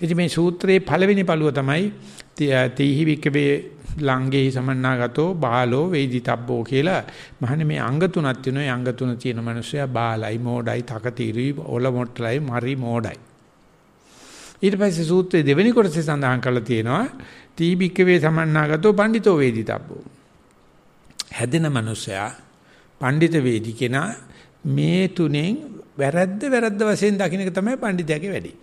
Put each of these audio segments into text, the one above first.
ඉතින් මේ සූත්‍රයේ පළවෙනි පළුව තමයි තීහි වික්කවේ ලංගේ සමන්නාගතෝ බාලෝ වේදිතබ්බෝ කියලා මහන්නේ මේ අංග තුනක් තියෙනවා. ඒ අංග තුන තියෙන මිනිස්සයා බාලයි, මෝඩයි, තකතිරි, ඔල මොට්ටලයි, මරි මෝඩයි. ඊට පස්සේ සූත්‍රයේ දෙවෙනි කොටසේ සඳහන් කරලා තියෙනවා තීබික්කවේ සමන්නාගතෝ පඬිතෝ වේදිතබ්බෝ. හැදෙන මිනිස්සයා පඬිත වේදි කෙනා මේ තුනෙන් වැරද්ද වැරද්ද වශයෙන් දකින්න එක තමයි පඬිතයාගේ වැඩේ.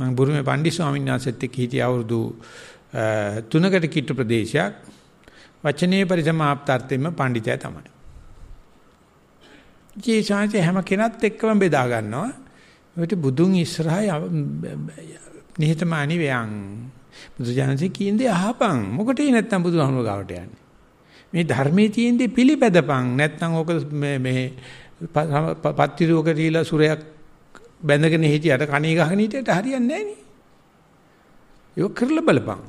මම බුරුමේ පණ්ඩිත ස්වාමීන් වහන්සේත් එක්ක හිටිය අවුරුදු 3කට කිට්ටු ප්‍රදේශයක් වචනීය පරිසමාප්තාර්ථයෙන්ම පඬිතය තමයි. ජීසාන්සේ හැම කෙනත් එක්කම බෙදා ගන්නවා. ඒකට බුදුන් ඉස්සරහා නිහතමානී වයන්. බුදුජානසේ කියන්නේ අහපන්. මොකටේ නැත්තම් බුදුහමෝ ගාවට යන්නේ. මේ ධර්මයේ තියෙන්නේ පිළිපැදපන්. නැත්තම් ඕක මේ මේ පත්තිරුවක දීලා සුරයක් බැඳගෙන හිටියට කණේ ගහගෙන හිටියට හරියන්නේ නැහැ නේ. ඒක කරලා බලපන්.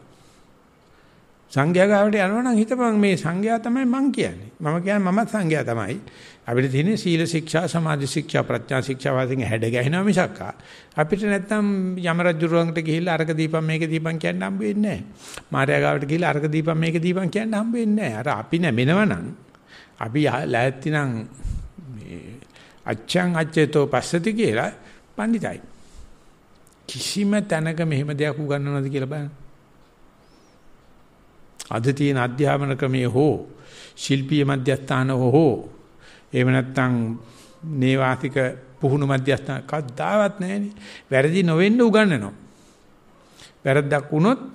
සංඝයා ගාවට යනවනම් හිතපන් මේ සංඝයා තමයි මං කියන්නේ. මම කියන්නේ මමත් සංඝයා තමයි. අපිට තියෙන්නේ සීල ශික්ෂා, සමාධි ශික්ෂා, ප්‍රඥා ශික්ෂා වශයෙන් හැඩ ගැහෙනවා මිසක් අපිට නැත්තම් යම රජුරුවන්ට ගිහිල්ලා අරක දීපම් මේක දීපම් කියන්න හම්බ වෙන්නේ නැහැ. මාර්යා ගාවට ගිහිල්ලා අරක දීපම් මේක දීපම් කියන්න හම්බ වෙන්නේ නැහැ. අර අපි නැමෙනවනම් අපි ලැහැත්තිනම් මේ අච්ඡං අච්චේතෝ පස්සති කියලා පඬිතයි. කිසිම තැනක මෙහෙම දෙයක් උගන්වනවද කියලා බලන්න. අද තියෙන අධ්‍යාපන ක්‍රමයේ හෝ ශිල්පීය මධ්‍යස්ථාන හෝ එහෙම නැත්නම් නේවාතික පුහුණු මධ්‍යස්ථාන කද්දාවත් නැහැනේ. වැරදි නොවෙන්න උගන්වනවා. වැරද්දක් වුණොත්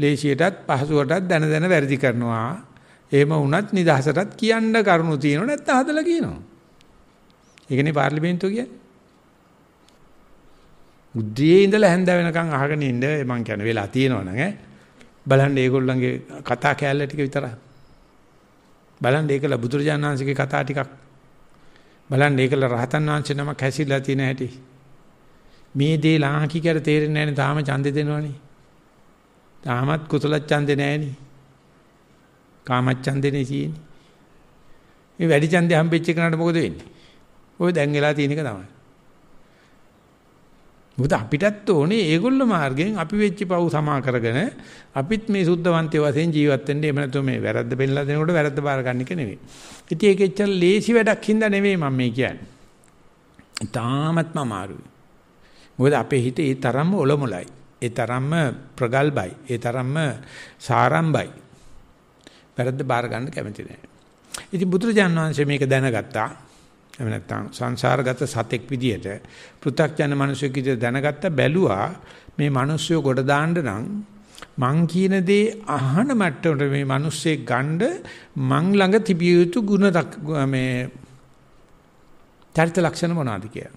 ලේසියටත් පහසුවටත් දැන දැන වැරදි කරනවා. එහෙම වුණත් නිදහසටත් කියන්න කරුණු තියෙනවා නැත්නම් හදලා කියනවා. ඒකනේ පාර්ලිමේන්තුව කියන්නේ. උදේ ඉඳලා හැන්ද වෙනකන් අහගෙන ඉන්න මම කියන වෙලා තියෙනවනම් ඈ බලන්න ඒගොල්ලන්ගේ කතා කෑල්ල ටික විතරයි බලන්න ඒකලා බුදුරජාණන් වහන්සේගේ කතා ටිකක් බලන්න ඒකලා රහතන් වහන්සේ නමක් හැසිරලා තියෙන හැටි මේ දේ ලාහකි කියලා තේරෙන්නේ නැහැ තාම ඡන්දේ දෙනවනේ තාමත් කුසල ඡන්දේ නැහැනේ කාම ඡන්දේනේ තියෙන්නේ මේ වැඩි ඡන්දේ හම්බෙච්ච කෙනාට මොකද වෙන්නේ ඔය දැන් වෙලා තියෙන එක තමයි මොකද අපිටත් ඕනේ ඒගොල්ල මාර්ගයෙන් අපි වෙච්ච පව් සමා කරගෙන අපිත් මේ සුද්ධවන්තය වශයෙන් ජීවත් වෙන්න එහෙම නැත්නම් මේ වැරද්ද පෙන්නලා දෙනකොට වැරද්ද බාර ගන්න එක නෙවෙයි. ඉතින් ඒක එච්චර ලේසි වැඩක් හින්දා නෙවෙයි මම මේ කියන්නේ. තාමත්ම අමාරුයි. මොකද අපේ හිත ඒ තරම්ම ඔලොමලයි. ඒ තරම්ම ප්‍රගල්බයි. ඒ තරම්ම සාරම්බයි. වැරද්ද බාර ගන්න කැමති නැහැ. ඉතින් බුදුරජාන් වහන්සේ මේක දැනගත්තා. එහෙම නැත්නම් සංසාරගත සතෙක් විදියට පෘථග්ජන මිනිසෙක් විදියට දැනගත්ත බැලුවා මේ මිනිස්සු ගොඩ දාන්න නම් මං කියන දේ අහන මට්ටමට මේ මිනිස්සේ ගණ්ඩ මං ළඟ තිබිය යුතු ಗುಣ මේ චරිත ලක්ෂණ මොනවාද කියලා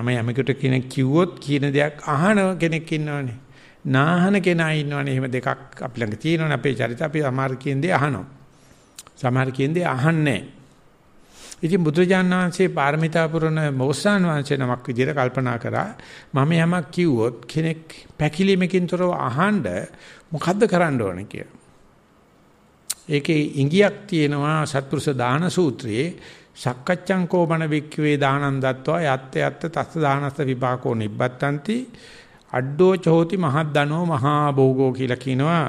මම යමෙකුට කෙනෙක් කිව්වොත් කියන දෙයක් අහන කෙනෙක් ඉන්නවනේ. නාහන කෙනා ඉන්නවනේ. එහෙම දෙකක් අපි ළඟ තියෙනවනේ. අපේ චරිත අපි සමහර කියන දේ අහනවා. සමහර කියන දේ අහන්නේ නැහැ. ඉතින් බුදුරජාණන් වහන්සේ පාරමිතා පුරන මොස්සාන් වහන්සේ නමක් විදිහට කල්පනා කරා මම යමක් කිව්වොත් කෙනෙක් පැකිලීමකින් තොරව අහන්න මොකද්ද කරන්න ඕන කියලා. ඒකේ ඉඟියක් තියෙනවා සත්පුරුෂ දාන සූත්‍රයේ සක්කච්ඡං කෝමන වික්ඛවේ දානං දත්වා යත්ත යත්ත තස්ස දානස්ස විපාකෝ නිබ්බත්තಂತಿ අඩ්ඩෝ චෝති මහත් ධනෝ මහා භෝගෝ කියලා කියනවා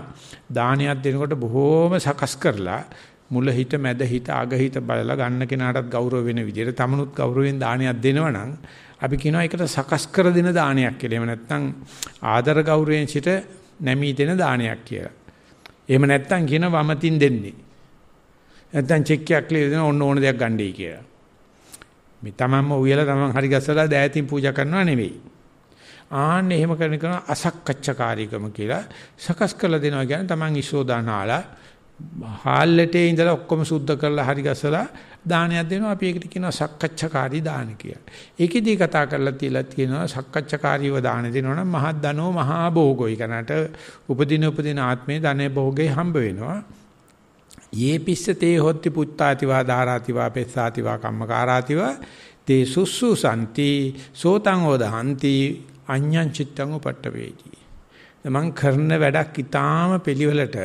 දානයක් දෙනකොට බොහෝම සකස් කරලා මුල හිත මැද හිත අග හිත බලලා ගන්න කෙනාටත් ගෞරව වෙන විදිහට තමනුත් ගෞරවයෙන් දානයක් දෙනවනම් අපි කියනවා ඒකට සකස් කර දෙන දානයක් කියලා. එහෙම නැත්නම් ආදර ගෞරවයෙන් සිට නැමී දෙන දානයක් කියලා. එහෙම නැත්නම් කියන වමතින් දෙන්නේ. නැත්නම් චෙක්කයක් ලියලා ඔන්න ඕන දෙයක් ගන්නයි කියලා. මේ තමන්ම උයලා තමන් හරි ගස්සලා දෑතින් පූජා කරනවා නෙවෙයි. ආන්න එහෙම කරන කරන අසක්කච්ඡකාරීකම කියලා සකස් කරලා දෙනවා කියන්නේ තමන් ඉස්සෝදානාලා හාල්ලටේ ඉඳලා ඔක්කොම සුද්ධ කරලා හරි ගසලා දානයක් දෙනවා අපි ඒකට කියනවා සක්කච්ඡකාරී දාන කියලා. ඒකෙදී කතා කරලා තියලා තියෙනවා සක්කච්ඡකාරීව දාන දෙනවනම් මහත් ධනෝ මහා භෝගෝ ඊකනට උපදින උපදින ආත්මේ ධනේ භෝගේ හම්බ වෙනවා. යේ පිස්සතේ හොත්ති පුත්තාතිවා ධාරාතිවා පෙස්සාතිවා කම්මකාරාතිවා තේ සුස්සු සම්ති සෝතං ඕදහන්ති අඤ්ඤං චිත්තං උපට්ඨ වේදී. මම කරන වැඩක් ඊටාම පිළිවෙලට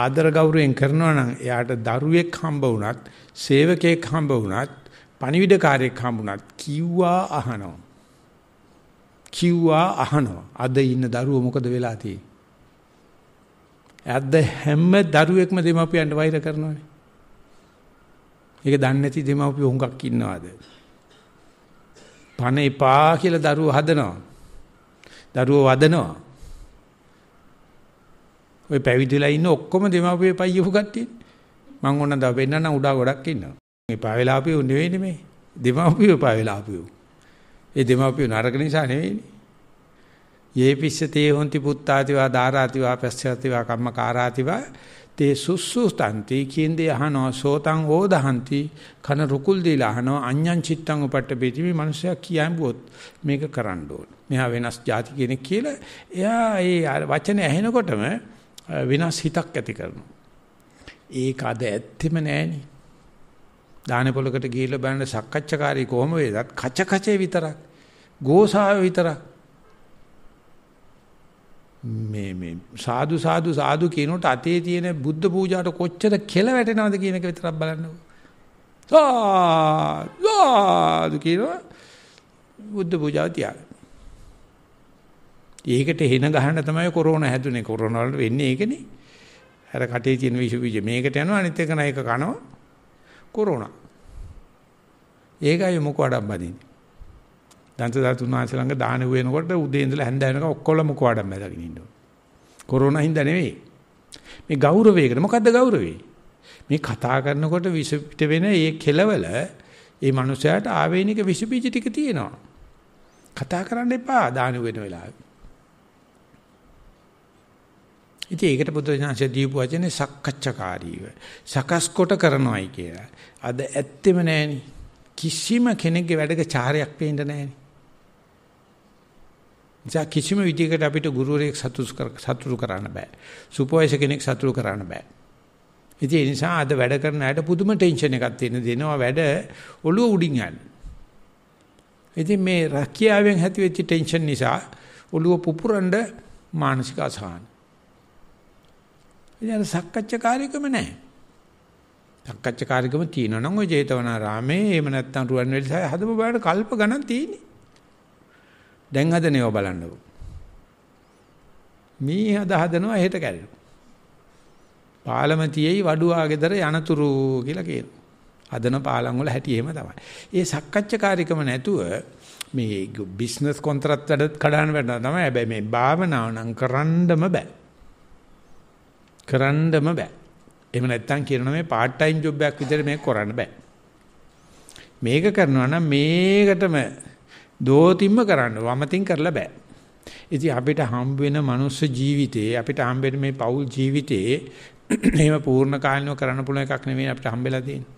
ආදර ගෞරවයෙන් කරනවා නම් එයාට දරුවෙක් හම්බ වුණත්, සේවකයෙක් හම්බ වුණත්, පණිවිඩකාරයෙක් හම්බුණත් කිව්වා අහනවා. කිව්වා අහනවා. අද ඉන්න දරුවෝ මොකද වෙලා තියෙන්නේ? ඇද්ද හැම දරුවෙක්ම දෙමාපියන්ට වෛර කරනවානේ. ඒක දන්නේ නැති දෙමාපිය හුඟක් ඉන්නවාද? පණ එපා කියලා දරුවෝ හදනවා. දරුවෝ වදනවා. ඔය පැවිදිලා ඉන්න ඔක්කොම දෙමාපිය පයියපු කට්ටිය. මං ඕන දා වෙන්නනම් උඩා ගොඩක් ඉන්නවා. මේ පාවෙලා ආපියෝ නෙවෙයිනේ මේ. දෙමාපියෝ පාවෙලා ආපියෝ. ඒ දෙමාපියෝ නරක නිසා නෙවෙයිනේ. යේ පිස්සතේ හොන්ති පුත්තාතිවා ධාරාතිවා පස්සතිවා කම්මකාරාතිවා තේ සුසුස්තන්ති කින්දේ අහනෝ සෝතං ඕදහන්ති කන රුකුල් දීලා අහනෝ අඤ්ඤං චිත්තං උපට්ඨපේති මේ මිනිස්සයා කියඹුවොත් මේක කරන්න ඕන. මෙහා වෙනස් જાති කෙනෙක් කියලා එයා ඒ වචනේ ඇහෙනකොටම වෙනස් හිතක් ඇති කරනවා. ඒක අද ඇත්තෙම නෑනේ. දාන පොලකට ගිහිල්ලා බලන සක්කච්ඡකාරී කොහම වේදත් කච කචේ විතරක්, ගෝසාව විතරක්. මේ මේ සාදු සාදු සාදු කියනකොට අතේ තියෙන බුද්ධ පූජාවට කොච්චර කෙල වැටෙනවද කියන එක විතරක් බලන්නකො. සාදු සාදු කියනවා බුද්ධ පූජාව තියාගන්න. ඒකට හෙන ගහන්න තමයි කොරෝනා හැදුනේ. කොරෝනා වල වෙන්නේ ඒකනේ. අර කටේ තියෙන විෂ බීජ මේකට යනවා අනිත් එක නයික කනවා. කොරෝනා. ඒකයි මොකෝ අඩම් බදින්නේ. දන්ත ධාතුන් වහන්සේ ළඟ දාන වෙනකොට උදේ ඉඳලා හැන්ද වෙනකම් ඔක්කොම මොකෝ අඩම් බදගෙන ඉන්නවා. කොරෝනා හින්දා නෙවෙයි. මේ ගෞරවයකට මොකද්ද ගෞරවේ? මේ කතා කරනකොට විස පිට වෙන ඒ කෙලවල ඒ මනුස්සයාට ආවේනික විස බීජ ටික තියෙනවා. කතා කරන්න එපා දාන වෙන වෙලාවේ. ඉතින් ඒකට බුදුසසුන දීපු වචනේ සක්කච්ඡකාරීව සකස් කොට කරනවායි කියලා. අද ඇත්තෙම නෑනේ. කිසිම කෙනෙක්ගේ වැඩක චාරයක් පේන්න නෑනේ. නිසා කිසිම විදිහකට අපිට ගුරුවරයෙක් සතුටු කර සතුටු කරන්න බෑ. සුපර්වයිසර් කෙනෙක් සතුටු කරන්න බෑ. ඉතින් ඒ නිසා අද වැඩ කරන අයට පුදුම ටෙන්ෂන් එකක් තියෙන දෙනවා වැඩ ඔළුව උඩින් යන. ඉතින් මේ රැකියාවෙන් ඇතිවෙච්ච ටෙන්ෂන් නිසා ඔළුව පුපුරන මානසික අසහන. ඉතින් අර සක්කච්ඡාකාරීකම නැහැ. සක්කච්ඡාකාරීකම තියෙනවා නම් ওই ජේතවනාරාමේ එහෙම නැත්නම් රුවන්වැලි සහ හදපු බාරට කල්ප ගණන් තියෙන්නේ. දැන් හදන ඒවා බලන්නකො. මේ හද හදනවා එහෙට කැල්ලු. පාලමතියෙයි වඩුවා ගෙදර යනතුරු කියලා කියනවා. හදන පාලම් වල හැටි එහෙම තමයි. ඒ සක්කච්ඡාකාරීකම නැතුව මේ බිස්නස් කොන්ත්‍රාත් වැඩ කඩාන වැඩ තමයි. හැබැයි මේ භාවනාව නම් කරන්නම බෑ. කරන්නම බෑ. එහෙම නැත්තම් කියනවා මේ part time job එකක් විදිහට මේක කරන්න බෑ. මේක කරනවා නම් මේකටම දෝතිම්ම කරන්න වමතින් කරලා බෑ. ඉතින් අපිට හම්බ වෙන මනුස්ස ජීවිතේ අපිට හම්බ මේ පෞල් ජීවිතේ එහෙම පූර්ණ කාලිනව කරන්න පුළුවන් එකක් නෙමෙයි අපිට හම්බෙලා තියෙන්නේ.